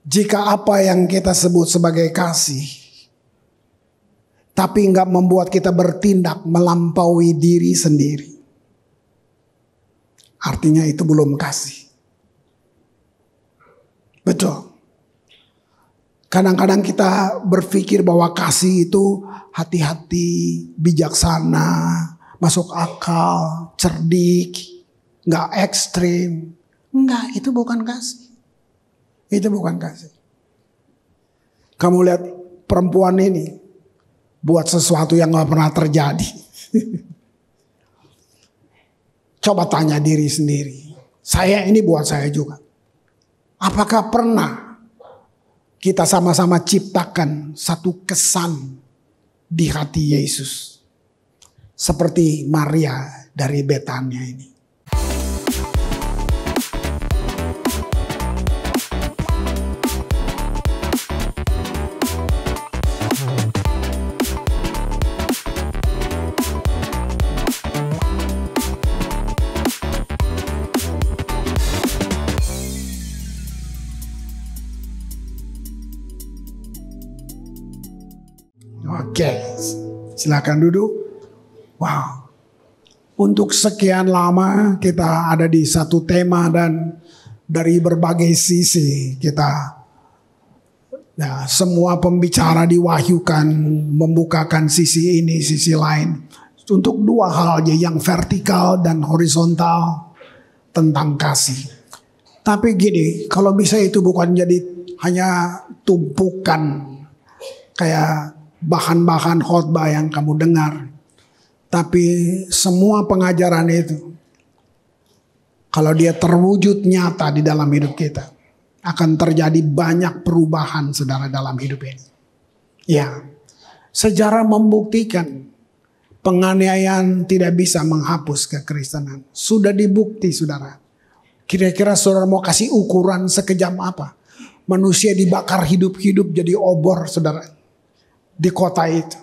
Jika apa yang kita sebut sebagai kasih, tapi nggak membuat kita bertindak melampaui diri sendiri, artinya itu belum kasih. Betul. Kadang-kadang kita berpikir bahwa kasih itu hati-hati, bijaksana, masuk akal, cerdik, nggak ekstrim. Enggak, itu bukan kasih. Itu bukan kasih. Kamu lihat perempuan ini buat sesuatu yang gak pernah terjadi. Coba tanya diri sendiri. Saya ini buat saya juga. Apakah pernah kita sama-sama ciptakan satu kesan di hati Yesus? Seperti Maria dari Betania ini. Silahkan duduk. Wow. Untuk sekian lama kita ada di satu tema dan dari berbagai sisi kita ya, semua pembicara diwahyukan membukakan sisi ini, sisi lain. Untuk dua hal aja yang vertikal dan horizontal tentang kasih. Tapi gini, kalau bisa itu bukan jadi hanya tumpukan kayak bahan-bahan khotbah yang kamu dengar. Tapi semua pengajaran itu kalau dia terwujud nyata di dalam hidup kita akan terjadi banyak perubahan saudara dalam hidup ini. Ya. Sejarah membuktikan penganiayaan tidak bisa menghapus kekristenan. Sudah dibukti saudara. Kira-kira saudara mau kasih ukuran sekejam apa? Manusia dibakar hidup-hidup jadi obor saudara di kota itu.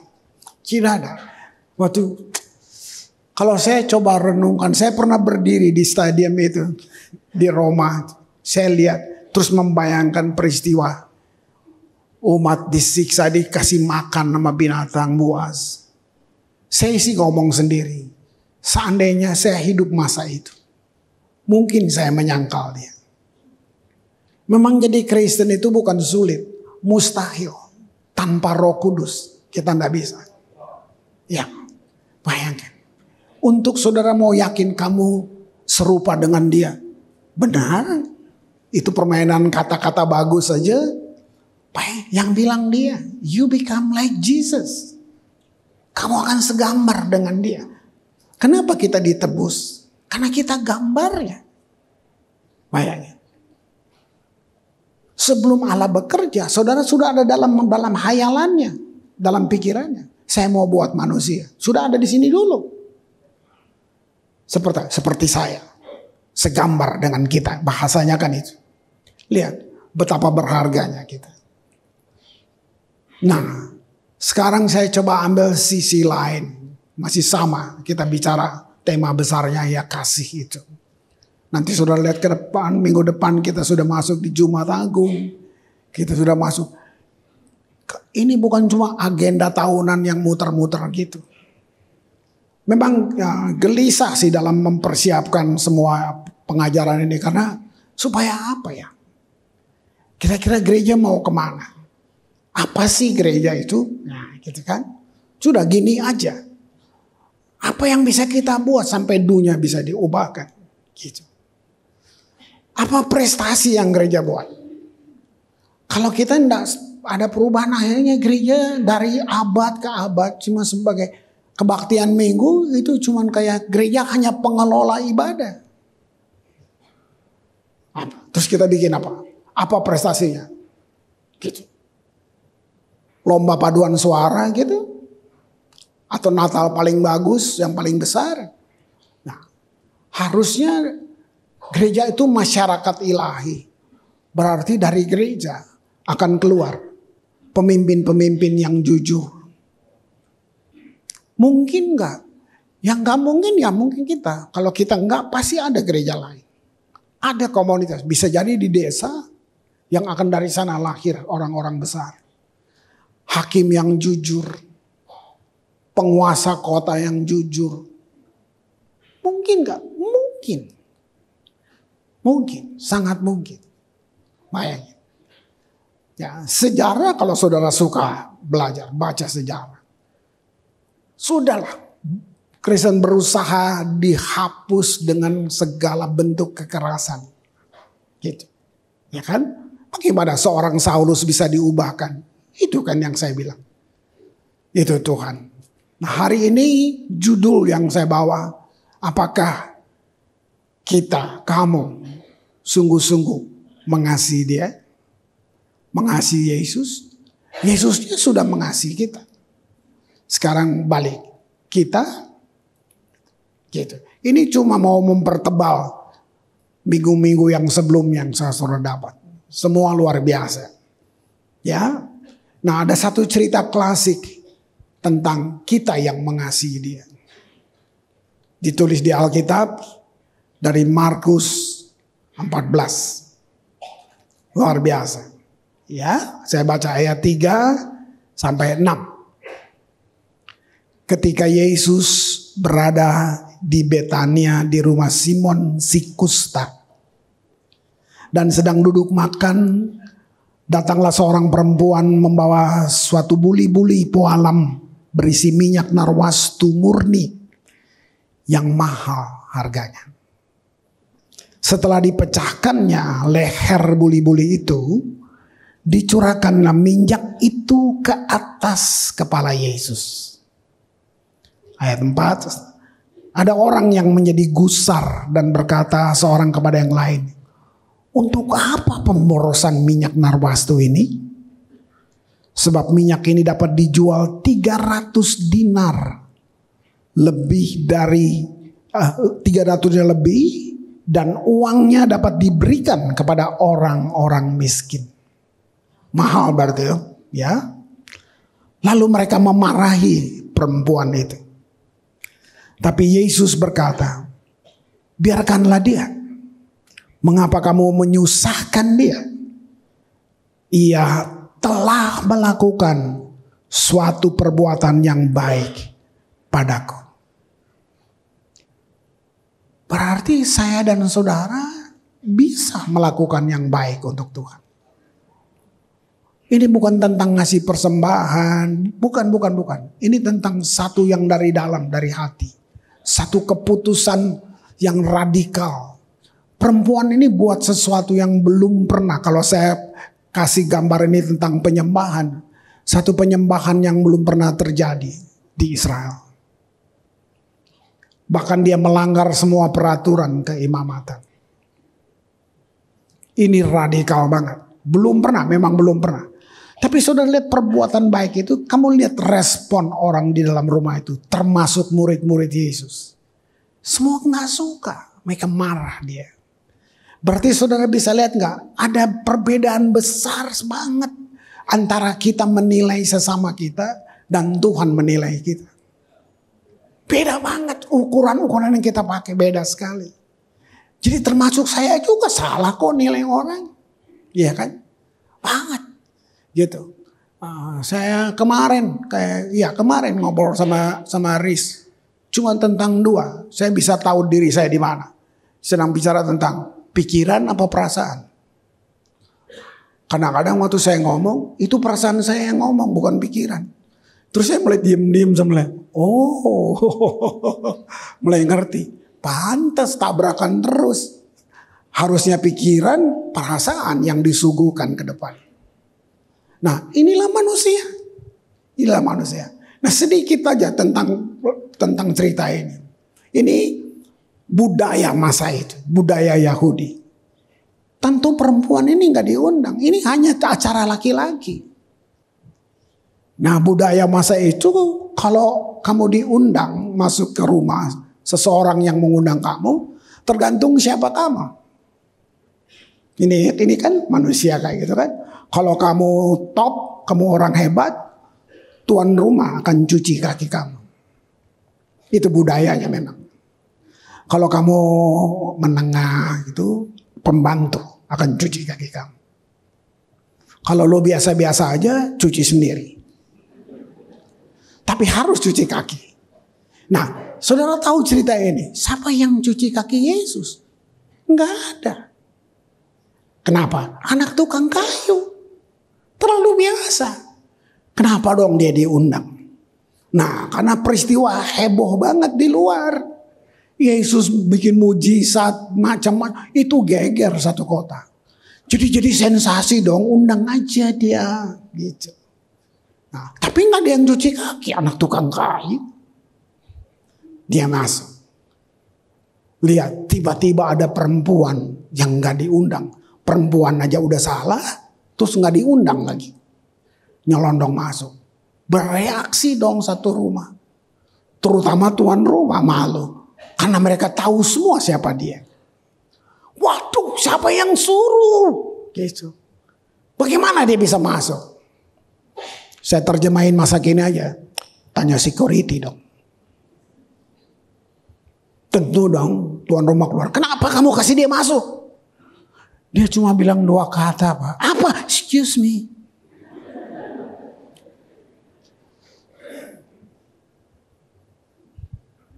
Tidak ada. Waktu kalau saya coba renungkan, saya pernah berdiri di stadion itu di Roma. Saya lihat terus membayangkan peristiwa umat disiksa dikasih makan sama binatang buas. Saya sih ngomong sendiri. Seandainya saya hidup masa itu. Mungkin saya menyangkal dia. Memang jadi Kristen itu bukan sulit. Mustahil tanpa roh kudus. Kita nggak bisa. Ya, bayangkan. Untuk saudara mau yakin kamu serupa dengan dia. Benar, itu permainan kata-kata bagus saja. Yang bilang dia, you become like Jesus. Kamu akan segambar dengan dia. Kenapa kita ditebus? Karena kita gambarnya. Bayangin sebelum Allah bekerja, saudara sudah ada dalam dalam hayalannya, dalam pikirannya. Saya mau buat manusia. Sudah ada di sini dulu. Seperti seperti saya. Segambar dengan kita. Bahasanya kan itu. Lihat betapa berharganya kita. Nah, sekarang saya coba ambil sisi lain. Masih sama kita bicara tema besarnya ya kasih itu. Nanti saudara lihat ke depan, minggu depan kita sudah masuk di Jumat Agung. Kita sudah masuk. Ini bukan cuma agenda tahunan yang muter-muter gitu. Memang ya, gelisah sih dalam mempersiapkan semua pengajaran ini. Karena supaya apa ya? Kira-kira gereja mau kemana? Apa sih gereja itu? Nah gitu kan. Sudah gini aja. Apa yang bisa kita buat sampai dunia bisa diubahkan? Gitu. Apa prestasi yang gereja buat? Kalau kita tidak ada perubahan akhirnya gereja dari abad ke abad cuma sebagai kebaktian minggu itu cuma kayak gereja hanya pengelola ibadah. Apa? Terus kita bikin apa? Apa prestasinya? Gitu. Lomba paduan suara gitu. Atau Natal paling bagus, yang paling besar. Nah, harusnya Gereja itu masyarakat ilahi. Berarti dari gereja akan keluar pemimpin-pemimpin yang jujur. Mungkin nggak? Yang nggak mungkin ya mungkin kita. Kalau kita nggak pasti ada gereja lain. Ada komunitas. Bisa jadi di desa yang akan dari sana lahir orang-orang besar. Hakim yang jujur. Penguasa kota yang jujur. Mungkin nggak? Mungkin. Mungkin, sangat mungkin. Bayangin. Ya, sejarah kalau saudara suka belajar, baca sejarah. Sudahlah, Kristen berusaha dihapus dengan segala bentuk kekerasan. Gitu. Ya kan? Bagaimana seorang Saulus bisa diubahkan? Itu kan yang saya bilang. Itu Tuhan. Nah hari ini judul yang saya bawa. Apakah kita, kamu sungguh-sungguh mengasihi dia, mengasihi Yesus, Yesusnya sudah mengasihi kita. Sekarang balik kita gitu. Ini cuma mau mempertebal minggu-minggu yang sebelumnya yang saya sudah dapat. Semua luar biasa. Ya. Nah, ada satu cerita klasik tentang kita yang mengasihi dia. Ditulis di Alkitab dari Markus 14. Luar biasa. Ya, saya baca ayat 3 sampai 6. Ketika Yesus berada di Betania di rumah Simon Sikusta dan sedang duduk makan datanglah seorang perempuan membawa suatu buli-buli poalam berisi minyak narwastu murni yang mahal harganya. Setelah dipecahkannya leher buli-buli itu, dicurahkanlah minyak itu ke atas kepala Yesus. Ayat 4, ada orang yang menjadi gusar dan berkata seorang kepada yang lain, untuk apa pemborosan minyak narwastu ini? Sebab minyak ini dapat dijual 300 dinar lebih dari uh, eh, 300 lebih dan uangnya dapat diberikan kepada orang-orang miskin. Mahal berarti ya, ya. Lalu mereka memarahi perempuan itu. Tapi Yesus berkata, biarkanlah dia. Mengapa kamu menyusahkan dia? Ia telah melakukan suatu perbuatan yang baik padaku. Berarti saya dan saudara bisa melakukan yang baik untuk Tuhan. Ini bukan tentang ngasih persembahan, bukan, bukan, bukan. Ini tentang satu yang dari dalam, dari hati. Satu keputusan yang radikal. Perempuan ini buat sesuatu yang belum pernah. Kalau saya kasih gambar ini tentang penyembahan, satu penyembahan yang belum pernah terjadi di Israel. Bahkan dia melanggar semua peraturan keimamatan. Ini radikal banget. Belum pernah, memang belum pernah. Tapi saudara lihat perbuatan baik itu, kamu lihat respon orang di dalam rumah itu, termasuk murid-murid Yesus. Semua nggak suka, mereka marah dia. Berarti saudara bisa lihat nggak? Ada perbedaan besar banget antara kita menilai sesama kita dan Tuhan menilai kita. Beda banget ukuran-ukuran yang kita pakai beda sekali. Jadi termasuk saya juga salah kok nilai orang. Iya kan? Banget. Gitu. Uh, saya kemarin kayak ya kemarin ngobrol sama sama Riz cuma tentang dua saya bisa tahu diri saya di mana senang bicara tentang pikiran apa perasaan karena kadang waktu saya ngomong itu perasaan saya yang ngomong bukan pikiran Terus saya mulai diem-diem sama mulai, oh, mulai ngerti. Pantas tabrakan terus. Harusnya pikiran, perasaan yang disuguhkan ke depan. Nah inilah manusia. Inilah manusia. Nah sedikit aja tentang tentang cerita ini. Ini budaya masa itu, budaya Yahudi. Tentu perempuan ini nggak diundang. Ini hanya acara laki-laki. Nah budaya masa itu kalau kamu diundang masuk ke rumah seseorang yang mengundang kamu tergantung siapa kamu. Ini ini kan manusia kayak gitu kan. Kalau kamu top, kamu orang hebat, tuan rumah akan cuci kaki kamu. Itu budayanya memang. Kalau kamu menengah itu pembantu akan cuci kaki kamu. Kalau lo biasa-biasa aja, cuci sendiri. Tapi harus cuci kaki. Nah, saudara tahu cerita ini. Siapa yang cuci kaki Yesus? Enggak ada. Kenapa? Anak tukang kayu. Terlalu biasa. Kenapa dong dia diundang? Nah, karena peristiwa heboh banget di luar. Yesus bikin mujizat macam-macam itu geger satu kota. Jadi jadi sensasi dong, undang aja dia gitu. Nah, tapi nggak ada yang cuci kaki, anak tukang kayu. Dia masuk. Lihat, tiba-tiba ada perempuan yang nggak diundang. Perempuan aja udah salah, terus nggak diundang lagi. Nyelondong masuk. Bereaksi dong satu rumah. Terutama tuan rumah malu. Karena mereka tahu semua siapa dia. Waduh, siapa yang suruh? Gitu. Bagaimana dia bisa masuk? Saya terjemahin masa kini aja. Tanya security dong. Tentu dong tuan rumah keluar. Kenapa kamu kasih dia masuk? Dia cuma bilang dua kata apa? Apa? Excuse me.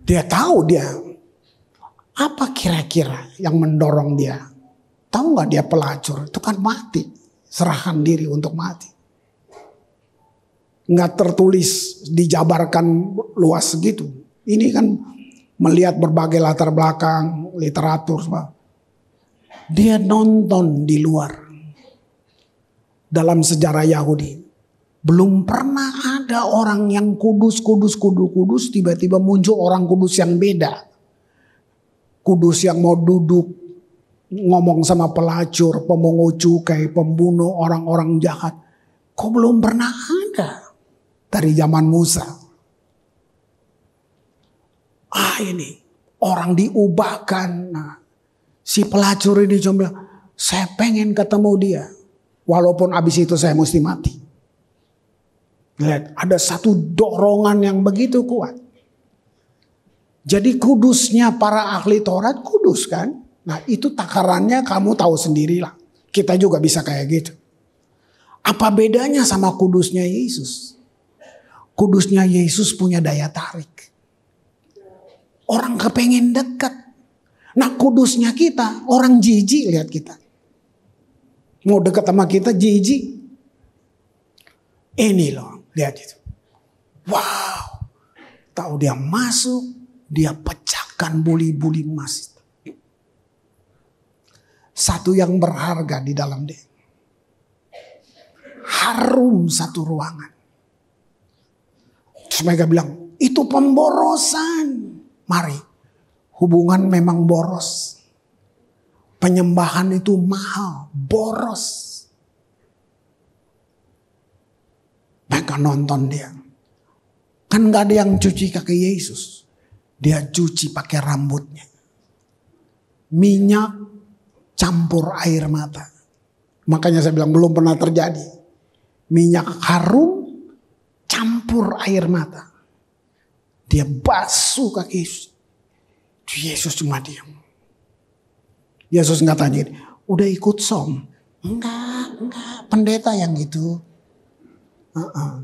Dia tahu dia apa kira-kira yang mendorong dia. Tahu nggak dia pelacur? Itu kan mati. Serahkan diri untuk mati nggak tertulis dijabarkan luas segitu Ini kan melihat berbagai latar belakang literatur, Dia nonton di luar dalam sejarah Yahudi. Belum pernah ada orang yang kudus, kudus, kudus, kudus, tiba-tiba muncul orang kudus yang beda. Kudus yang mau duduk, ngomong sama pelacur, pemungut cukai, pembunuh, orang-orang jahat. Kok belum pernah ada? dari zaman Musa. Ah ini orang diubahkan. Nah, si pelacur ini cuma saya pengen ketemu dia. Walaupun abis itu saya mesti mati. Lihat, ada satu dorongan yang begitu kuat. Jadi kudusnya para ahli Taurat kudus kan? Nah itu takarannya kamu tahu sendirilah. Kita juga bisa kayak gitu. Apa bedanya sama kudusnya Yesus? kudusnya Yesus punya daya tarik. Orang kepengen dekat. Nah kudusnya kita, orang jijik lihat kita. Mau dekat sama kita jijik. Ini loh, lihat itu. Wow, tahu dia masuk, dia pecahkan buli-buli emas itu. Satu yang berharga di dalam dia. Harum satu ruangan. Terus mereka bilang, itu pemborosan. Mari, hubungan memang boros. Penyembahan itu mahal, boros. Mereka nonton dia. Kan gak ada yang cuci kaki Yesus. Dia cuci pakai rambutnya. Minyak campur air mata. Makanya saya bilang belum pernah terjadi. Minyak harum campur air mata. Dia basuh kaki Yesus. Yesus cuma diam. Yesus nggak tanya, udah ikut som? Enggak, enggak. Pendeta yang gitu. Uh -uh.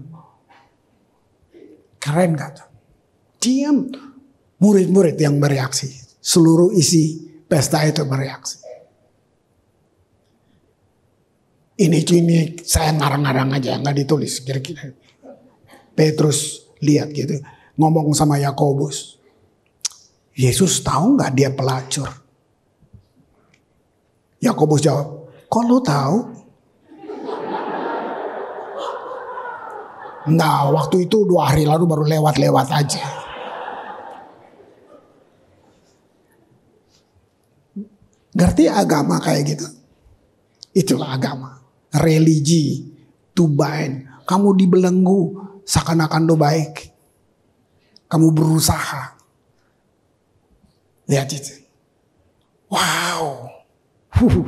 Keren gak tuh? Diam. Murid-murid yang bereaksi. Seluruh isi pesta itu bereaksi. Ini ini saya ngarang-ngarang aja nggak ditulis kira-kira. Petrus lihat gitu, ngomong sama Yakobus. Yesus tahu nggak dia pelacur? Yakobus jawab, kok lo tahu? Nah waktu itu dua hari lalu baru lewat-lewat aja. Ngerti agama kayak gitu? Itulah agama. Religi, to bind. Kamu dibelenggu, seakan-akan lo baik. Kamu berusaha. Lihat itu. Wow. Huh.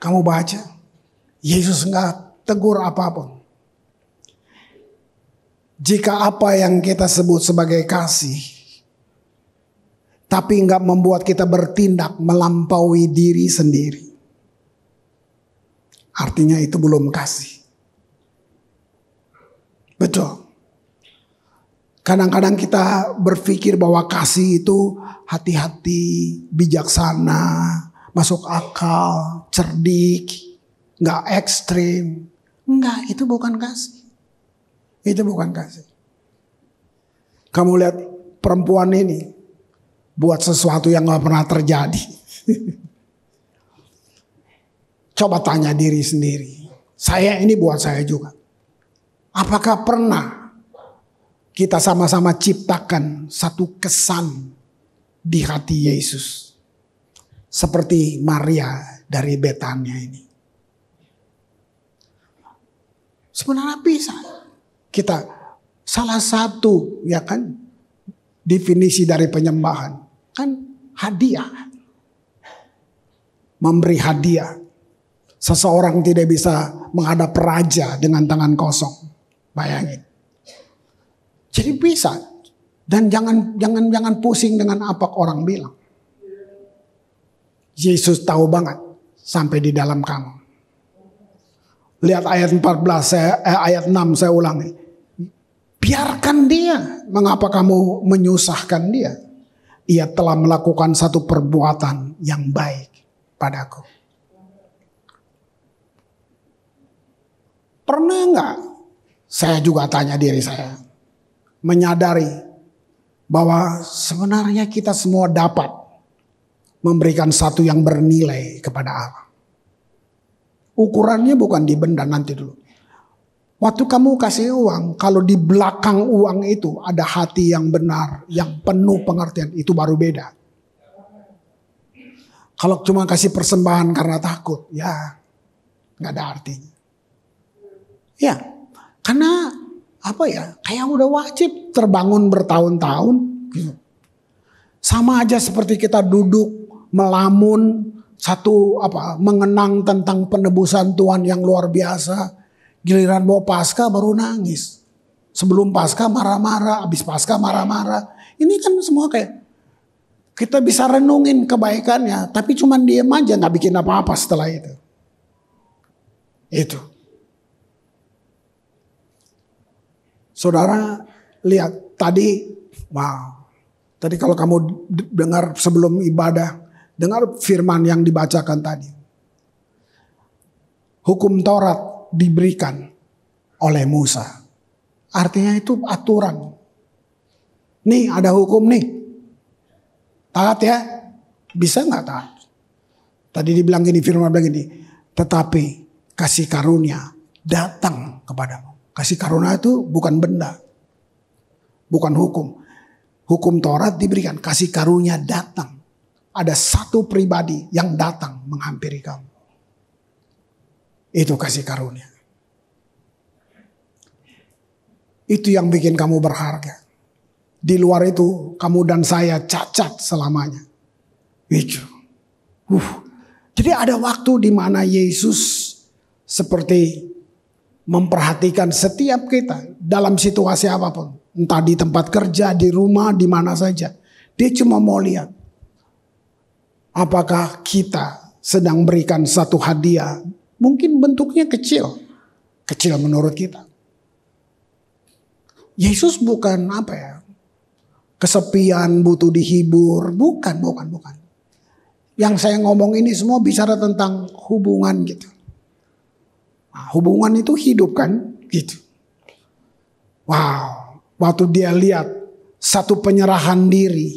Kamu baca. Yesus nggak tegur apapun. Jika apa yang kita sebut sebagai kasih, tapi nggak membuat kita bertindak melampaui diri sendiri, artinya itu belum kasih. Betul. Kadang-kadang kita berpikir bahwa kasih itu hati-hati, bijaksana, masuk akal, cerdik, nggak ekstrim. Enggak, itu bukan kasih. Itu bukan kasih. Kamu lihat perempuan ini buat sesuatu yang nggak pernah terjadi. Coba tanya diri sendiri. Saya ini buat saya juga. Apakah pernah kita sama-sama ciptakan satu kesan di hati Yesus? Seperti Maria dari Betania ini. Sebenarnya bisa. Kita salah satu ya kan definisi dari penyembahan kan hadiah. Memberi hadiah. Seseorang tidak bisa menghadap raja dengan tangan kosong. Bayangin. Jadi bisa. Dan jangan jangan jangan pusing dengan apa orang bilang. Yesus tahu banget sampai di dalam kamu. Lihat ayat 14 saya eh, ayat 6 saya ulangi. Biarkan dia. Mengapa kamu menyusahkan dia? Ia telah melakukan satu perbuatan yang baik padaku. Pernah nggak saya juga tanya diri saya. Menyadari bahwa sebenarnya kita semua dapat memberikan satu yang bernilai kepada Allah. Ukurannya bukan di benda nanti dulu. Waktu kamu kasih uang, kalau di belakang uang itu ada hati yang benar, yang penuh pengertian, itu baru beda. Kalau cuma kasih persembahan karena takut, ya nggak ada artinya. Ya, karena apa ya? Kayak udah wajib terbangun bertahun-tahun. Sama aja seperti kita duduk melamun satu apa mengenang tentang penebusan Tuhan yang luar biasa. Giliran mau pasca baru nangis. Sebelum pasca marah-marah, habis pasca marah-marah. Ini kan semua kayak kita bisa renungin kebaikannya, tapi cuman diem aja nggak bikin apa-apa setelah itu. Itu. Saudara lihat tadi, wow. Tadi kalau kamu dengar sebelum ibadah, dengar firman yang dibacakan tadi. Hukum Taurat diberikan oleh Musa. Artinya itu aturan. Nih ada hukum nih. Taat ya. Bisa nggak taat? Tadi dibilang gini, firman bilang gini. Tetapi kasih karunia datang kepadamu. Kasih karunia itu bukan benda. Bukan hukum. Hukum Taurat diberikan. Kasih karunia datang. Ada satu pribadi yang datang menghampiri kamu. Itu kasih karunia. Itu yang bikin kamu berharga. Di luar itu kamu dan saya cacat selamanya. Itu. Uh. Jadi ada waktu di mana Yesus seperti memperhatikan setiap kita dalam situasi apapun. Entah di tempat kerja, di rumah, di mana saja. Dia cuma mau lihat apakah kita sedang berikan satu hadiah. Mungkin bentuknya kecil. Kecil menurut kita. Yesus bukan apa ya. Kesepian, butuh dihibur. Bukan, bukan, bukan. Yang saya ngomong ini semua bicara tentang hubungan gitu Nah, hubungan itu hidup kan gitu. Wow, waktu dia lihat satu penyerahan diri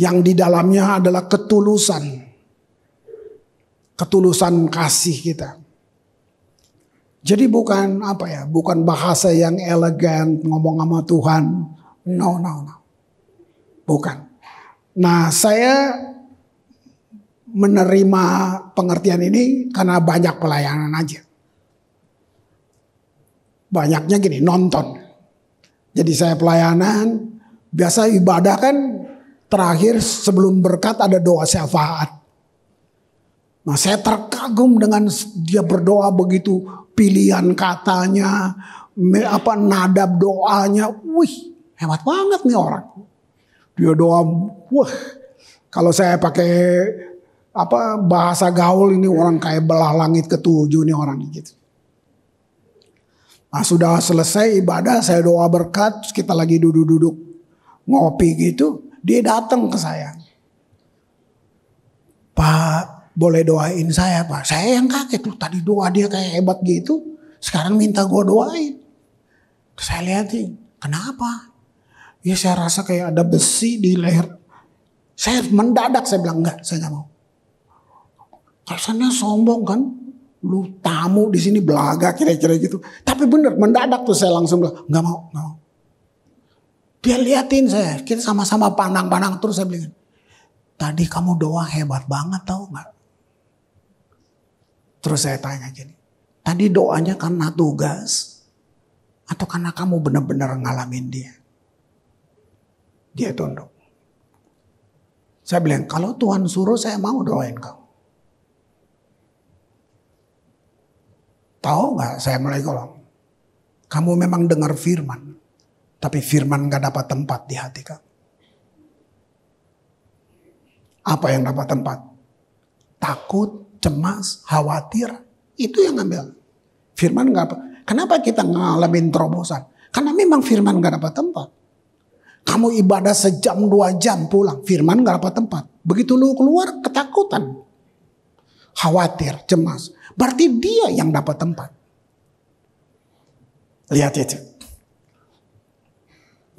yang di dalamnya adalah ketulusan. Ketulusan kasih kita. Jadi bukan apa ya, bukan bahasa yang elegan ngomong sama Tuhan. No, no, no. Bukan. Nah, saya menerima pengertian ini karena banyak pelayanan aja. Banyaknya gini, nonton. Jadi saya pelayanan, biasa ibadah kan terakhir sebelum berkat ada doa syafaat. Nah saya terkagum dengan dia berdoa begitu pilihan katanya, apa nadab doanya, wih hebat banget nih orang. Dia doa, wah kalau saya pakai apa bahasa gaul ini orang kayak belah langit ketujuh nih orang gitu. Nah sudah selesai ibadah saya doa berkat kita lagi duduk-duduk ngopi gitu dia datang ke saya. Pak boleh doain saya pak. Saya yang kaget tuh tadi doa dia kayak hebat gitu. Sekarang minta gue doain. Saya lihat nih kenapa? Ya saya rasa kayak ada besi di leher. Saya mendadak saya bilang enggak saya nggak mau. Kesannya sombong kan. Lu tamu di sini belaga kira-kira gitu. Tapi bener mendadak tuh saya langsung bilang nggak mau, nggak mau. Dia liatin saya, kita sama-sama pandang-pandang terus saya bilang, tadi kamu doa hebat banget tau nggak? Terus saya tanya gini, tadi doanya karena tugas atau karena kamu benar-benar ngalamin dia? Dia tunduk. Saya bilang, kalau Tuhan suruh saya mau doain kamu. Tahu nggak saya mulai golong? Kamu memang dengar firman. Tapi firman gak dapat tempat di hati kamu. Apa yang dapat tempat? Takut, cemas, khawatir. Itu yang ngambil. Firman gak apa. Kenapa kita ngalamin terobosan? Karena memang firman gak dapat tempat. Kamu ibadah sejam dua jam pulang. Firman gak dapat tempat. Begitu lu keluar ketakutan. Khawatir, cemas. Berarti dia yang dapat tempat. Lihat itu.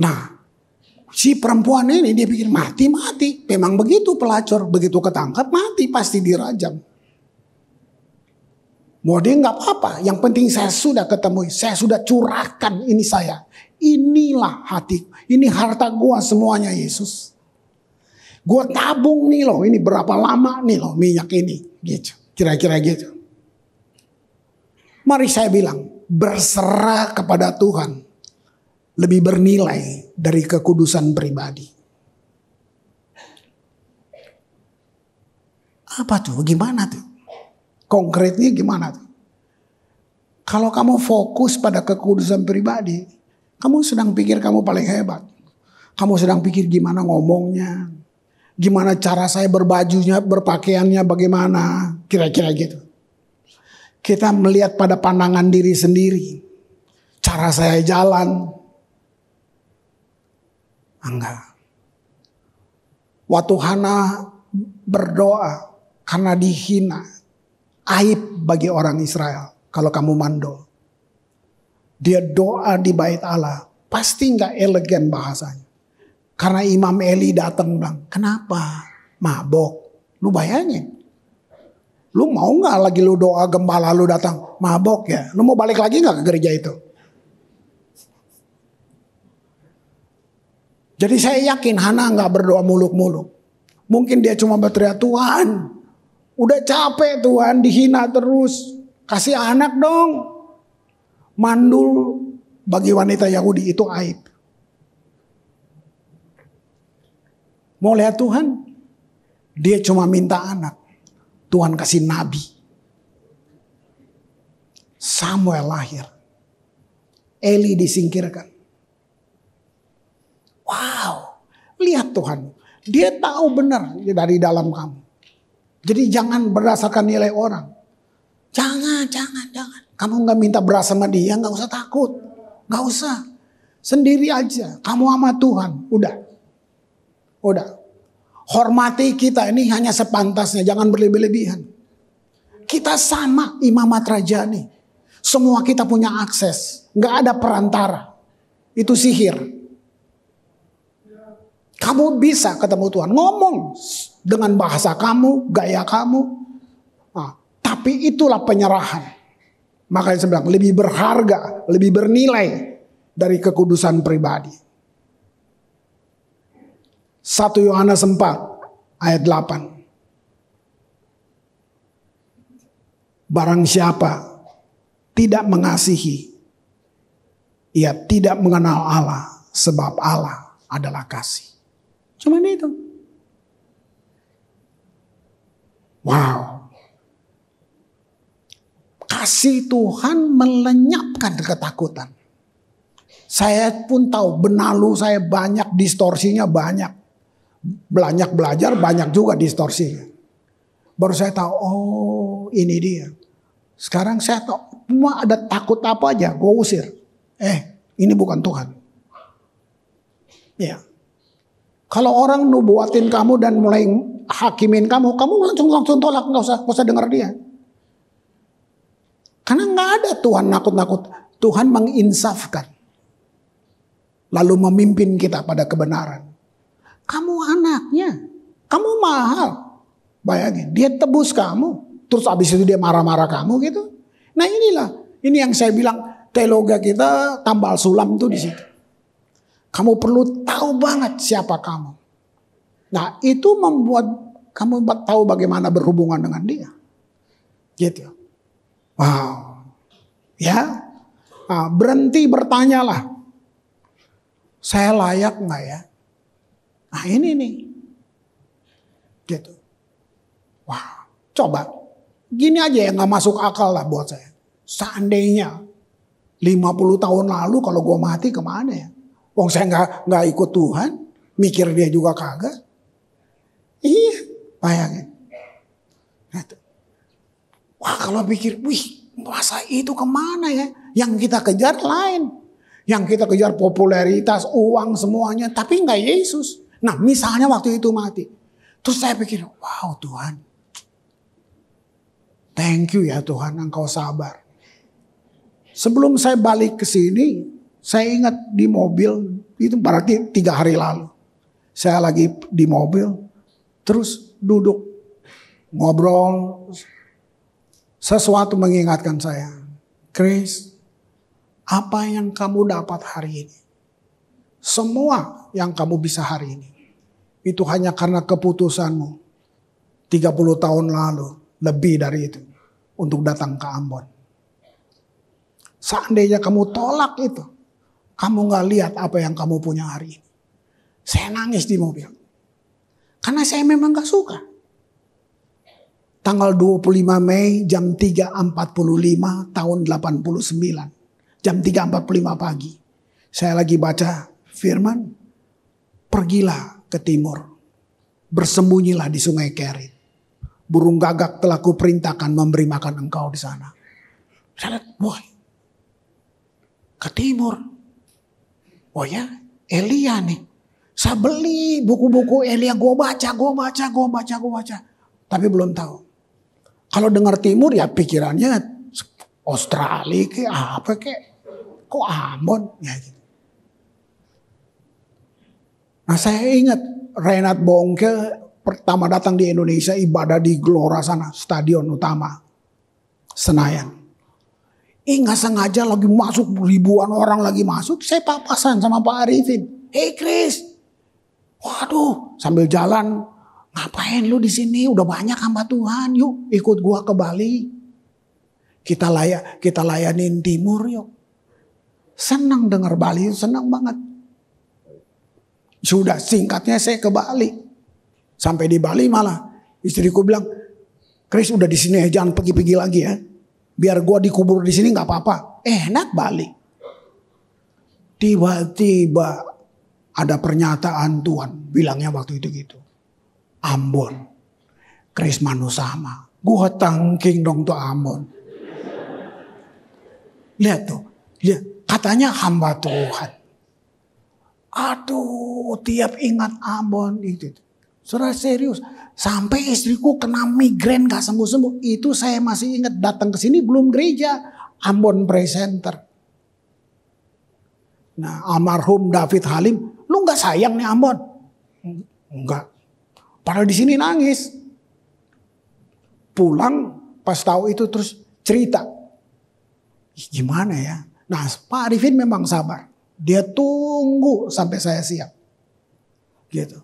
Nah, si perempuan ini dia pikir mati-mati. Memang begitu pelacur, begitu ketangkap mati pasti dirajam. Mau dia nggak apa-apa. Yang penting saya sudah ketemu, saya sudah curahkan ini saya. Inilah hati, ini harta gua semuanya Yesus. Gua tabung nih loh, ini berapa lama nih loh minyak ini, gitu. Kira-kira gitu. Mari saya bilang, berserah kepada Tuhan lebih bernilai dari kekudusan pribadi. Apa tuh? Gimana tuh? Konkretnya gimana tuh? Kalau kamu fokus pada kekudusan pribadi, kamu sedang pikir kamu paling hebat. Kamu sedang pikir gimana ngomongnya, gimana cara saya berbajunya, berpakaiannya, bagaimana, kira-kira gitu. Kita melihat pada pandangan diri sendiri. Cara saya jalan. Enggak. Waktu Hana berdoa karena dihina. Aib bagi orang Israel kalau kamu mandul. Dia doa di bait Allah. Pasti nggak elegan bahasanya. Karena Imam Eli datang bilang, kenapa? Mabok. Lu bayangin. Lu mau nggak lagi lu doa gembala lu datang mabok ya? Lu mau balik lagi nggak ke gereja itu? Jadi saya yakin Hana nggak berdoa muluk-muluk. Mungkin dia cuma berteriak Tuhan, udah capek Tuhan dihina terus, kasih anak dong. Mandul bagi wanita Yahudi itu aib. Mau lihat Tuhan? Dia cuma minta anak. Tuhan kasih nabi. Samuel lahir. Eli disingkirkan. Wow, lihat Tuhan. Dia tahu benar dari dalam kamu. Jadi jangan berdasarkan nilai orang. Jangan, jangan, jangan. Kamu gak minta beras sama dia, gak usah takut. Gak usah. Sendiri aja. Kamu sama Tuhan. Udah. Udah. Hormati kita ini hanya sepantasnya, jangan berlebih-lebihan. Kita sama imamat rajani. Semua kita punya akses, nggak ada perantara. Itu sihir. Kamu bisa ketemu Tuhan, ngomong dengan bahasa kamu, gaya kamu. Nah, tapi itulah penyerahan. Makanya saya bilang lebih berharga, lebih bernilai dari kekudusan pribadi. 1 Yohanes 4 ayat 8. Barang siapa tidak mengasihi, ia tidak mengenal Allah sebab Allah adalah kasih. Cuman itu. Wow. Kasih Tuhan melenyapkan ketakutan. Saya pun tahu benalu saya banyak, distorsinya banyak banyak belajar, banyak juga distorsi. Baru saya tahu, oh ini dia. Sekarang saya tahu, semua ada takut apa aja, gue usir. Eh, ini bukan Tuhan. Ya. Kalau orang nubuatin kamu dan mulai hakimin kamu, kamu langsung langsung tolak, nggak usah nggak usah dengar dia. Karena nggak ada Tuhan nakut-nakut. Tuhan menginsafkan. Lalu memimpin kita pada kebenaran. Kamu anaknya. Kamu mahal. Bayangin, dia tebus kamu. Terus abis itu dia marah-marah kamu gitu. Nah inilah, ini yang saya bilang teologa kita tambal sulam tuh di situ. Kamu perlu tahu banget siapa kamu. Nah itu membuat kamu tahu bagaimana berhubungan dengan dia. Gitu. Wow. Ya. Nah, berhenti bertanyalah. Saya layak nggak ya? Nah ini nih. Gitu. Wah coba. Gini aja ya gak masuk akal lah buat saya. Seandainya 50 tahun lalu kalau gue mati kemana ya? Wong saya nggak nggak ikut Tuhan, mikir dia juga kagak. Iya, bayangin. Nah, Wah kalau pikir, wih masa itu kemana ya? Yang kita kejar lain. Yang kita kejar popularitas, uang semuanya. Tapi nggak Yesus. Nah misalnya waktu itu mati. Terus saya pikir, wow Tuhan. Thank you ya Tuhan, engkau sabar. Sebelum saya balik ke sini, saya ingat di mobil, itu berarti tiga hari lalu. Saya lagi di mobil, terus duduk, ngobrol. Sesuatu mengingatkan saya. Chris, apa yang kamu dapat hari ini? Semua yang kamu bisa hari ini itu hanya karena keputusanmu 30 tahun lalu lebih dari itu untuk datang ke Ambon. Seandainya kamu tolak itu, kamu nggak lihat apa yang kamu punya hari ini. Saya nangis di mobil. Karena saya memang gak suka. Tanggal 25 Mei jam 3.45 tahun 89. Jam 3.45 pagi. Saya lagi baca firman. Pergilah ke timur. Bersembunyilah di sungai Kerit. Burung gagak telah kuperintahkan memberi makan engkau di sana. Saya lihat, ke timur. Oh ya, Elia nih. Saya beli buku-buku Elia, gue baca, gue baca, gue baca, gue baca. Tapi belum tahu. Kalau dengar timur ya pikirannya Australia ke apa ke, kok Ambon ya gitu. Nah, saya ingat Renat Bongke pertama datang di Indonesia ibadah di Gelora sana, stadion utama Senayan. Eh nggak sengaja lagi masuk ribuan orang lagi masuk, saya papasan sama Pak Arifin. Hei Chris, waduh sambil jalan ngapain lu di sini? Udah banyak hamba Tuhan, yuk ikut gua ke Bali. Kita layak, kita layanin timur yuk. Senang dengar Bali, senang banget. Sudah singkatnya saya ke Bali. Sampai di Bali malah istriku bilang, Chris udah di sini ya, jangan pergi-pergi lagi ya. Biar gua dikubur di sini nggak apa-apa. Eh, Enak Bali. Tiba-tiba ada pernyataan Tuhan bilangnya waktu itu gitu. Ambon, Chris Manusama. Gua tangking dong tuh Ambon. Lihat tuh, lihat katanya hamba Tuhan. Aduh, tiap ingat Ambon itu. Saudara serius, sampai istriku kena migrain gak sembuh-sembuh. Itu saya masih ingat datang ke sini belum gereja. Ambon Presenter. Nah, almarhum David Halim, lu nggak sayang nih Ambon? Enggak. Padahal di sini nangis. Pulang pas tahu itu terus cerita. Gimana ya? Nah, Pak Arifin memang sabar. Dia tunggu sampai saya siap. Gitu.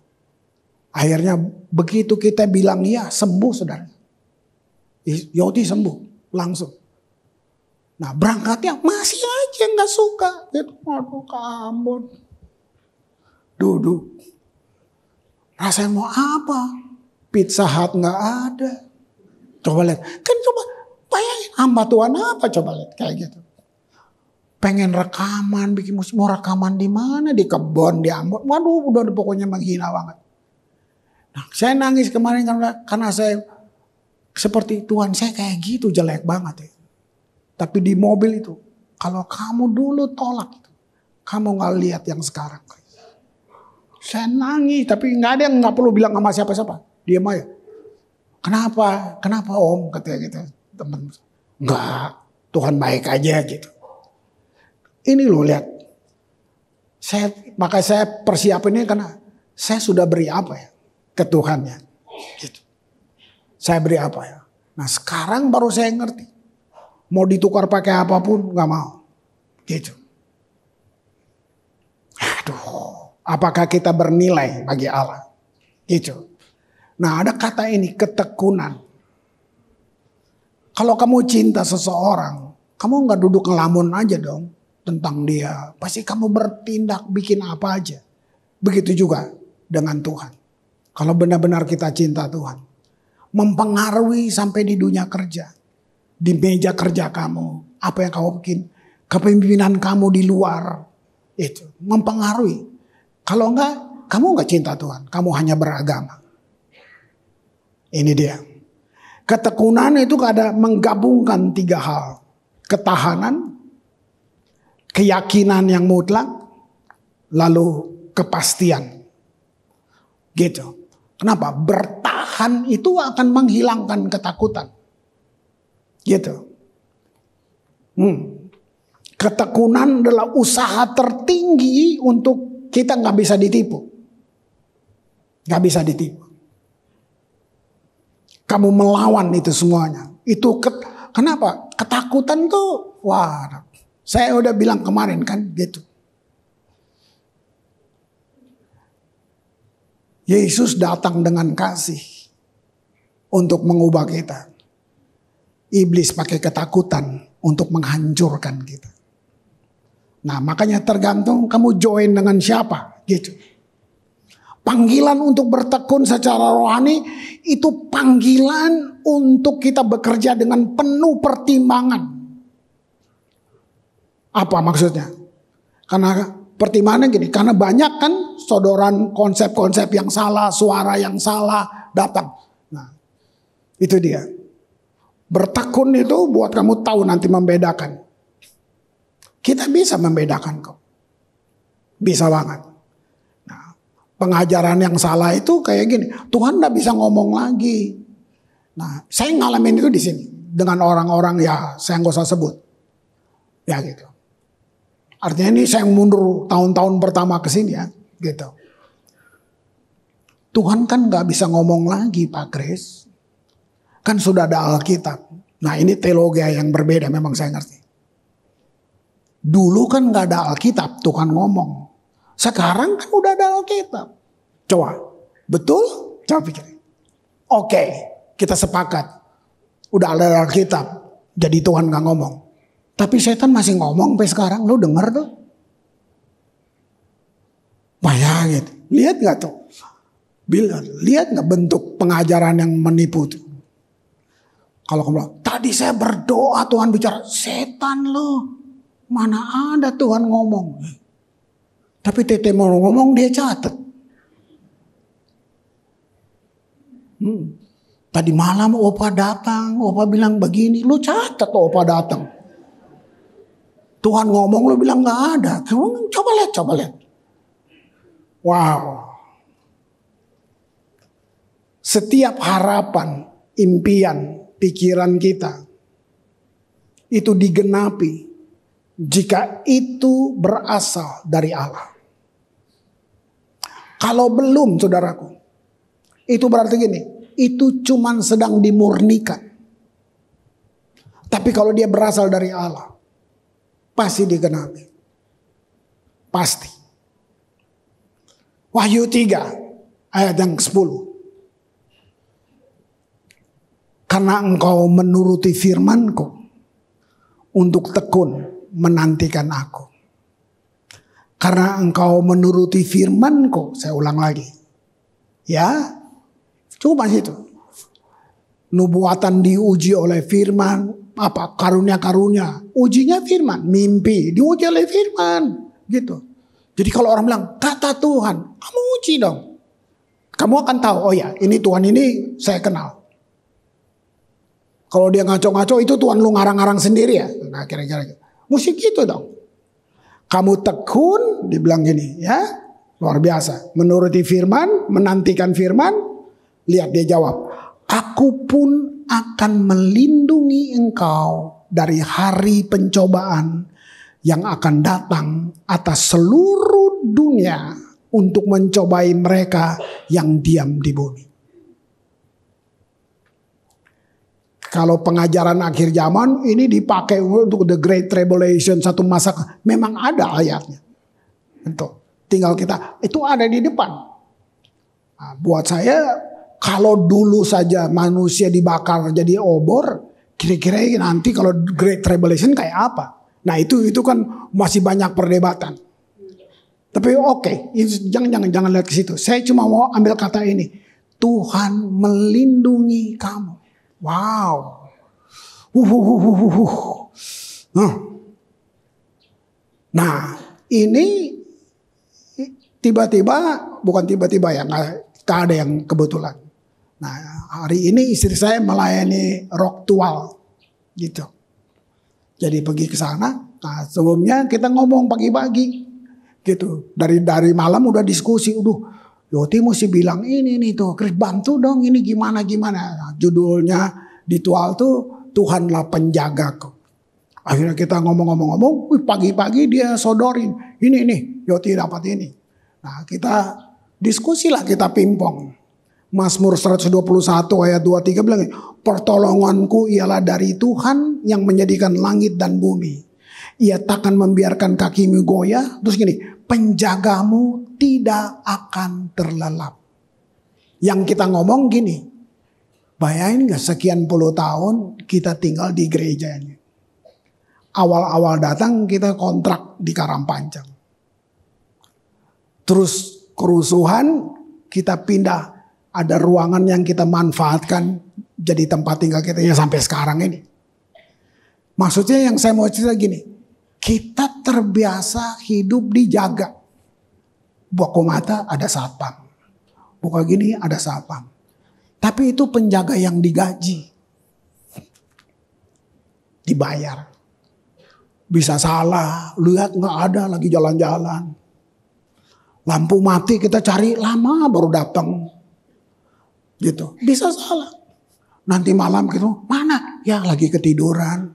Akhirnya begitu kita bilang ya sembuh saudara. Yoti sembuh langsung. Nah berangkatnya masih aja nggak suka. Gitu. Aduh kamu, Duduk. Rasanya mau apa? Pizza Hut nggak ada. Coba lihat. Kan coba bayangin hamba Tuhan apa coba lihat kayak gitu pengen rekaman, bikin musik. Mau rekaman di mana? Di kebon, di Ambon. Waduh, udah pokoknya menghina banget. Nah, saya nangis kemarin karena, karena saya seperti Tuhan saya kayak gitu jelek banget ya. Tapi di mobil itu, kalau kamu dulu tolak, kamu nggak lihat yang sekarang. Saya nangis, tapi nggak ada yang nggak perlu bilang sama siapa-siapa. dia aja. Kenapa? Kenapa om? Katanya gitu teman. Nggak, Tuhan baik aja gitu. Ini loh lihat. Saya pakai saya persiapinnya karena saya sudah beri apa ya ke Tuhan ya. Gitu. Saya beri apa ya. Nah sekarang baru saya ngerti. Mau ditukar pakai apapun nggak mau. Gitu. Aduh, apakah kita bernilai bagi Allah? Gitu. Nah ada kata ini ketekunan. Kalau kamu cinta seseorang, kamu nggak duduk ngelamun aja dong tentang dia. Pasti kamu bertindak bikin apa aja. Begitu juga dengan Tuhan. Kalau benar-benar kita cinta Tuhan. Mempengaruhi sampai di dunia kerja. Di meja kerja kamu. Apa yang kamu bikin. Kepemimpinan kamu di luar. Itu mempengaruhi. Kalau enggak, kamu enggak cinta Tuhan. Kamu hanya beragama. Ini dia. Ketekunan itu ada menggabungkan tiga hal. Ketahanan, keyakinan yang mutlak, lalu kepastian. Gitu. Kenapa? Bertahan itu akan menghilangkan ketakutan. Gitu. Hmm. Ketekunan adalah usaha tertinggi untuk kita nggak bisa ditipu. Nggak bisa ditipu. Kamu melawan itu semuanya. Itu ket, kenapa? Ketakutan tuh, wah saya udah bilang kemarin kan gitu. Yesus datang dengan kasih untuk mengubah kita. Iblis pakai ketakutan untuk menghancurkan kita. Nah makanya tergantung kamu join dengan siapa gitu. Panggilan untuk bertekun secara rohani itu panggilan untuk kita bekerja dengan penuh pertimbangan apa maksudnya? Karena pertimbangannya gini, karena banyak kan sodoran konsep-konsep yang salah, suara yang salah datang. Nah, itu dia. Bertakun itu buat kamu tahu nanti membedakan. Kita bisa membedakan kok. Bisa banget. Nah, pengajaran yang salah itu kayak gini, Tuhan gak bisa ngomong lagi. Nah, saya ngalamin itu di sini dengan orang-orang ya saya nggak usah sebut. Ya gitu. Artinya ini saya mundur tahun-tahun pertama ke sini ya, gitu. Tuhan kan nggak bisa ngomong lagi Pak Kris. Kan sudah ada Alkitab. Nah ini teologi yang berbeda memang saya ngerti. Dulu kan nggak ada Alkitab Tuhan ngomong. Sekarang kan udah ada Alkitab. Coba, betul? Coba pikirin. Oke, kita sepakat. Udah ada Alkitab. Jadi Tuhan nggak ngomong. Tapi setan masih ngomong sampai sekarang. Lo denger tuh. Bayangin. Lihat gak tuh? Bila, lihat gak bentuk pengajaran yang menipu tuh? Kalau kamu bilang, tadi saya berdoa Tuhan bicara. Setan lo. Mana ada Tuhan ngomong. Tapi tete mau ngomong dia catat. Hmm. Tadi malam opa datang, opa bilang begini, lu catat opa datang. Tuhan ngomong lo bilang nggak ada. coba lihat, coba lihat. Wow. Setiap harapan, impian, pikiran kita itu digenapi jika itu berasal dari Allah. Kalau belum saudaraku, itu berarti gini, itu cuman sedang dimurnikan. Tapi kalau dia berasal dari Allah, pasti digenapi. Pasti. Wahyu 3 ayat yang ke-10. Karena engkau menuruti firmanku untuk tekun menantikan aku. Karena engkau menuruti firmanku, saya ulang lagi. Ya, cuma situ. Nubuatan diuji oleh firman, apa karunia-karunia. Ujinya firman, mimpi diuji oleh firman gitu. Jadi kalau orang bilang kata Tuhan, kamu uji dong. Kamu akan tahu, oh ya ini Tuhan ini saya kenal. Kalau dia ngaco-ngaco itu Tuhan lu ngarang-ngarang sendiri ya. Nah kira-kira gitu. musik gitu dong. Kamu tekun, dibilang gini ya. Luar biasa. Menuruti firman, menantikan firman. Lihat dia jawab. Aku pun akan melindungi engkau dari hari pencobaan yang akan datang atas seluruh dunia untuk mencobai mereka yang diam di bumi. Kalau pengajaran akhir zaman ini dipakai untuk the great tribulation satu masa memang ada ayatnya. Itu tinggal kita itu ada di depan. Nah, buat saya kalau dulu saja manusia dibakar jadi obor, kira-kira nanti kalau Great Tribulation kayak apa? Nah itu itu kan masih banyak perdebatan. Tapi oke, okay, jangan jangan jangan lihat ke situ. Saya cuma mau ambil kata ini. Tuhan melindungi kamu. Wow. Uhuhuhuhuhuh. Nah. nah, ini tiba-tiba bukan tiba-tiba ya, tak ada yang kebetulan. Nah hari ini istri saya melayani rock tual gitu. Jadi pergi ke sana. Nah sebelumnya kita ngomong pagi-pagi gitu. Dari dari malam udah diskusi. Udah Yoti mesti bilang ini nih tuh. Chris bantu dong ini gimana gimana. Nah, judulnya di tual tuh Tuhanlah penjagaku. Akhirnya kita ngomong-ngomong-ngomong. pagi-pagi dia sodorin. Ini nih Yoti dapat ini. Nah kita diskusi lah kita pimpong. Mazmur 121 ayat 23 bilang, pertolonganku ialah dari Tuhan yang menjadikan langit dan bumi. Ia takkan membiarkan kakimu goyah. Terus gini, penjagamu tidak akan terlelap. Yang kita ngomong gini, bayangin gak sekian puluh tahun kita tinggal di gerejanya. Awal-awal datang kita kontrak di panjang. Terus kerusuhan kita pindah ada ruangan yang kita manfaatkan jadi tempat tinggal kita ya sampai sekarang ini. Maksudnya yang saya mau cerita gini, kita terbiasa hidup dijaga. Buka mata ada satpam, buka gini ada satpam. Tapi itu penjaga yang digaji, dibayar. Bisa salah, lihat nggak ada lagi jalan-jalan. Lampu mati kita cari lama baru datang. Gitu. Bisa salah. Nanti malam gitu, mana? Ya lagi ketiduran.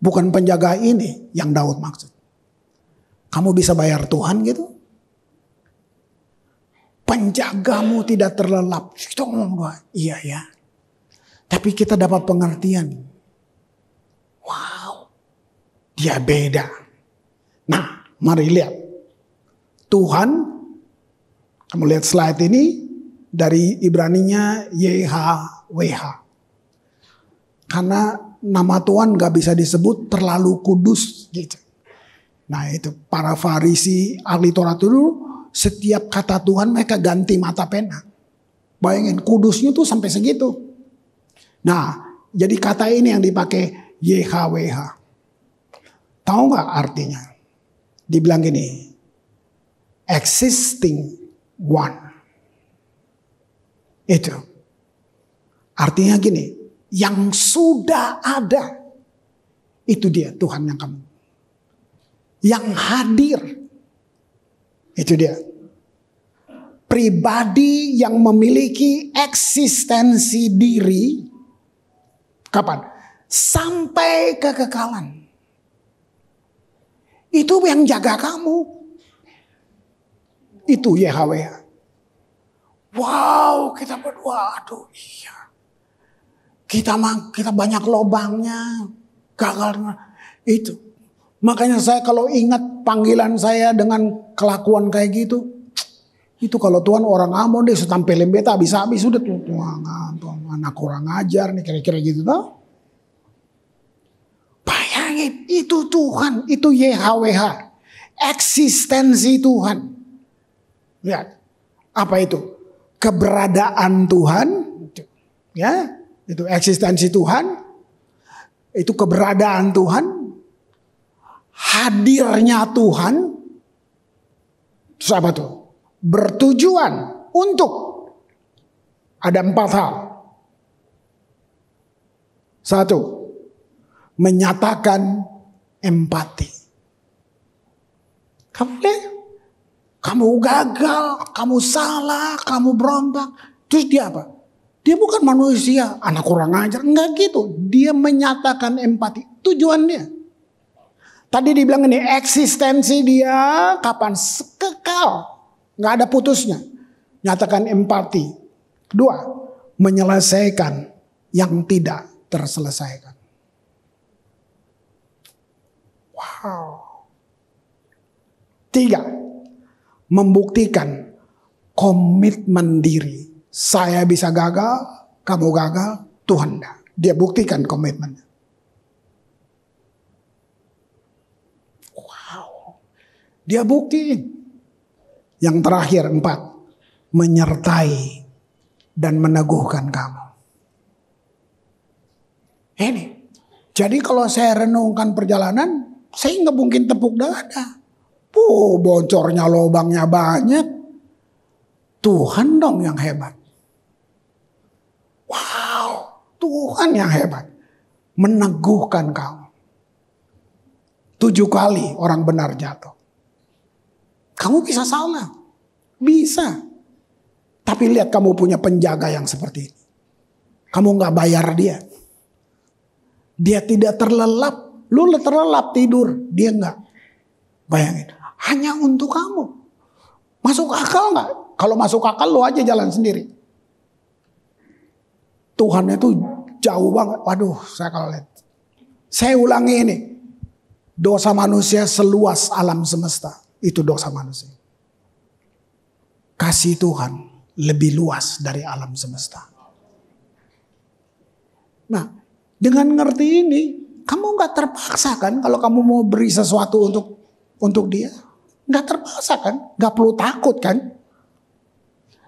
Bukan penjaga ini yang Daud maksud. Kamu bisa bayar Tuhan gitu? Penjagamu tidak terlelap. Itu ngomong Iya ya. Tapi kita dapat pengertian. Wow. Dia beda. Nah, mari lihat. Tuhan, kamu lihat slide ini, dari Ibraninya YHWH. Karena nama Tuhan gak bisa disebut terlalu kudus gitu. Nah itu para farisi ahli Torah dulu setiap kata Tuhan mereka ganti mata pena. Bayangin kudusnya tuh sampai segitu. Nah jadi kata ini yang dipakai YHWH. Tahu nggak artinya? Dibilang gini, existing one itu. Artinya gini, yang sudah ada itu dia Tuhan yang kamu. Yang hadir itu dia. Pribadi yang memiliki eksistensi diri kapan? Sampai kekekalan. Itu yang jaga kamu. Itu YHWH. Wow, kita berdua, aduh iya. Kita mah kita banyak lobangnya, gagal itu. Makanya saya kalau ingat panggilan saya dengan kelakuan kayak gitu, itu kalau Tuhan orang Amon deh setampil lembeta habis-habis sudah tuh Tuhan, Tuhan anak kurang ajar nih kira-kira gitu tau. Bayangin itu Tuhan, itu YHWH. Eksistensi Tuhan. Lihat, apa itu? keberadaan Tuhan, ya, itu eksistensi Tuhan, itu keberadaan Tuhan, hadirnya Tuhan, terus apa tuh? Bertujuan untuk ada empat hal. Satu, menyatakan empati. Kamu lihat, kamu gagal, kamu salah, kamu berontak. Terus dia apa? Dia bukan manusia, anak kurang ajar. Enggak gitu. Dia menyatakan empati. tujuannya. Tadi dibilang ini eksistensi dia kapan? Kekal. Enggak ada putusnya. Nyatakan empati. Kedua, menyelesaikan yang tidak terselesaikan. Wow. Tiga, membuktikan komitmen diri. Saya bisa gagal, kamu gagal, Tuhan enggak. Dia buktikan komitmennya. Wow. Dia bukti Yang terakhir empat. Menyertai dan meneguhkan kamu. Ini. Jadi kalau saya renungkan perjalanan, saya nggak mungkin tepuk dada. Oh bocornya lobangnya banyak. Tuhan dong yang hebat. Wow, Tuhan yang hebat. Meneguhkan kamu. Tujuh kali orang benar jatuh. Kamu bisa salah. Bisa. Tapi lihat kamu punya penjaga yang seperti ini. Kamu gak bayar dia. Dia tidak terlelap. Lu terlelap tidur. Dia gak. Bayangin hanya untuk kamu. Masuk akal nggak? Kalau masuk akal lo aja jalan sendiri. Tuhan itu jauh banget. Waduh, saya kalau lihat. Saya ulangi ini. Dosa manusia seluas alam semesta. Itu dosa manusia. Kasih Tuhan lebih luas dari alam semesta. Nah, dengan ngerti ini, kamu nggak terpaksa kan kalau kamu mau beri sesuatu untuk untuk dia? Gak terpaksa kan? Gak perlu takut kan?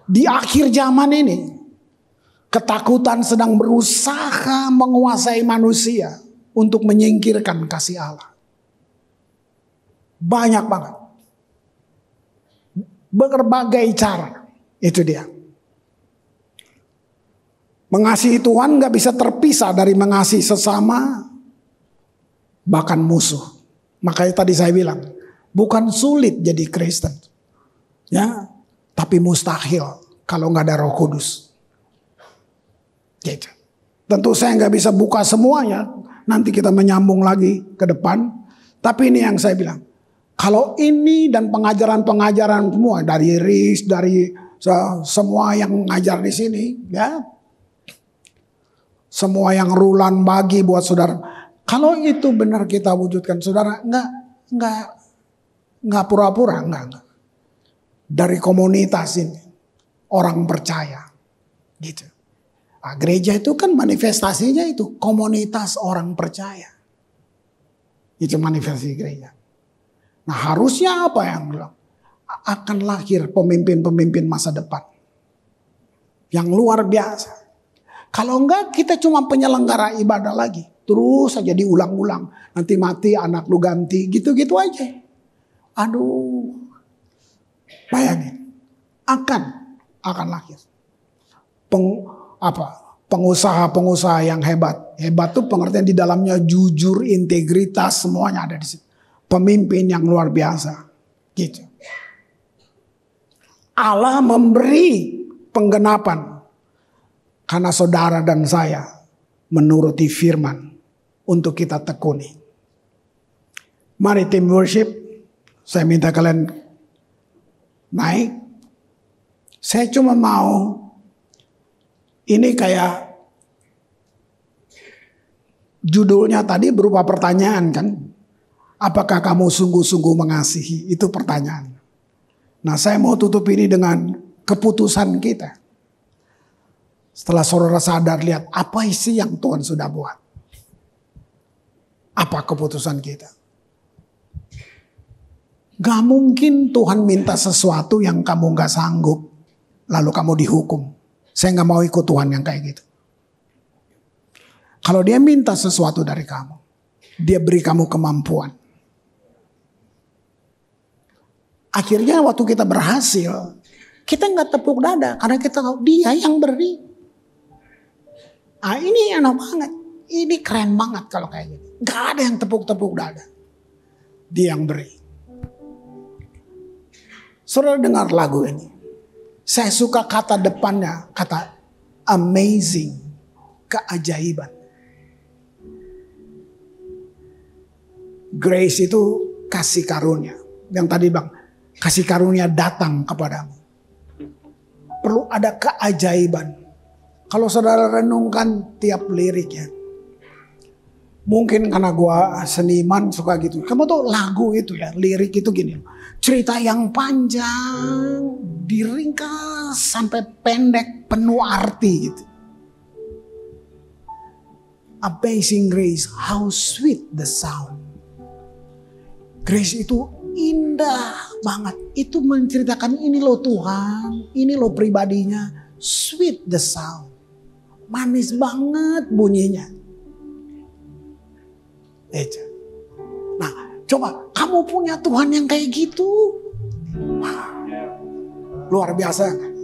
Di akhir zaman ini, ketakutan sedang berusaha menguasai manusia untuk menyingkirkan kasih Allah. Banyak banget. Berbagai cara. Itu dia. Mengasihi Tuhan gak bisa terpisah dari mengasihi sesama, bahkan musuh. Makanya tadi saya bilang, Bukan sulit jadi Kristen. Ya, tapi mustahil kalau nggak ada Roh Kudus. Gitu. Tentu saya nggak bisa buka semuanya. Nanti kita menyambung lagi ke depan. Tapi ini yang saya bilang. Kalau ini dan pengajaran-pengajaran semua dari Riz, dari semua yang ngajar di sini, ya, semua yang Rulan bagi buat saudara. Kalau itu benar kita wujudkan, saudara, nggak nggak nggak pura-pura, enggak, enggak. Dari komunitas ini, orang percaya, gitu. Nah, gereja itu kan manifestasinya itu komunitas orang percaya. Itu manifestasi gereja. Nah harusnya apa yang akan lahir pemimpin-pemimpin masa depan. Yang luar biasa. Kalau enggak kita cuma penyelenggara ibadah lagi. Terus saja diulang-ulang. Nanti mati anak lu ganti gitu-gitu aja. Aduh, bayangin, akan akan lahir. Peng, apa pengusaha-pengusaha yang hebat. Hebat tuh pengertian di dalamnya jujur, integritas, semuanya ada di situ. Pemimpin yang luar biasa. Gitu. Allah memberi penggenapan karena saudara dan saya menuruti firman untuk kita tekuni. Mari tim worship saya minta kalian naik. Saya cuma mau ini kayak judulnya tadi berupa pertanyaan kan. Apakah kamu sungguh-sungguh mengasihi? Itu pertanyaan. Nah saya mau tutup ini dengan keputusan kita. Setelah saudara sadar lihat apa isi yang Tuhan sudah buat. Apa keputusan kita. Gak mungkin Tuhan minta sesuatu yang kamu gak sanggup. Lalu kamu dihukum. Saya gak mau ikut Tuhan yang kayak gitu. Kalau dia minta sesuatu dari kamu. Dia beri kamu kemampuan. Akhirnya waktu kita berhasil. Kita gak tepuk dada. Karena kita tahu dia yang beri. Ah ini enak banget. Ini keren banget kalau kayak gitu. Gak ada yang tepuk-tepuk dada. Dia yang beri. Saudara dengar lagu ini. Saya suka kata depannya, kata amazing, keajaiban. Grace itu kasih karunia. Yang tadi bang, kasih karunia datang kepadamu. Perlu ada keajaiban. Kalau saudara renungkan tiap liriknya. Mungkin karena gua seniman suka gitu. Kamu tuh lagu itu ya, lirik itu gini cerita yang panjang diringkas sampai pendek penuh arti gitu. Amazing grace, how sweet the sound. Grace itu indah banget. Itu menceritakan ini loh Tuhan, ini loh pribadinya. Sweet the sound. Manis banget bunyinya. Itu. Coba kamu punya Tuhan yang kayak gitu. Wah, luar biasa.